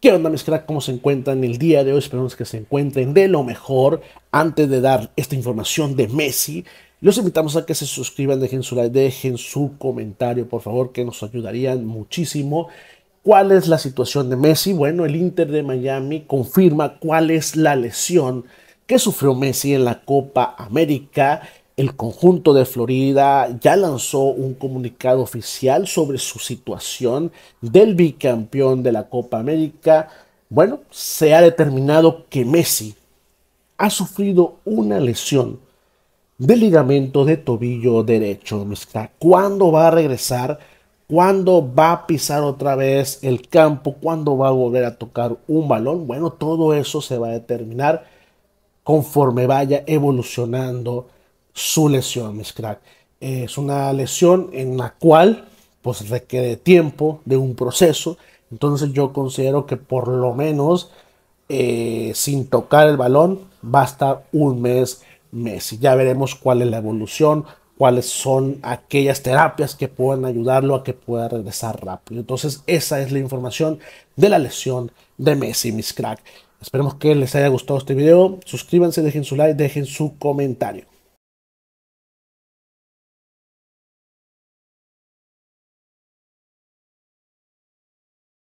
¿Qué onda mis crack? ¿Cómo se encuentran el día de hoy? Esperamos que se encuentren de lo mejor. Antes de dar esta información de Messi, los invitamos a que se suscriban, dejen su like, dejen su comentario, por favor, que nos ayudarían muchísimo. ¿Cuál es la situación de Messi? Bueno, el Inter de Miami confirma cuál es la lesión que sufrió Messi en la Copa América el conjunto de Florida ya lanzó un comunicado oficial sobre su situación del bicampeón de la Copa América. Bueno, se ha determinado que Messi ha sufrido una lesión de ligamento de tobillo derecho. ¿Cuándo va a regresar? ¿Cuándo va a pisar otra vez el campo? ¿Cuándo va a volver a tocar un balón? Bueno, todo eso se va a determinar conforme vaya evolucionando su lesión, mis crack. Es una lesión en la cual pues requiere tiempo, de un proceso. Entonces yo considero que por lo menos eh, sin tocar el balón va a estar un mes, mes. Y ya veremos cuál es la evolución, cuáles son aquellas terapias que puedan ayudarlo a que pueda regresar rápido. Entonces esa es la información de la lesión de Messi, mis crack. Esperemos que les haya gustado este video. Suscríbanse, dejen su like, dejen su comentario.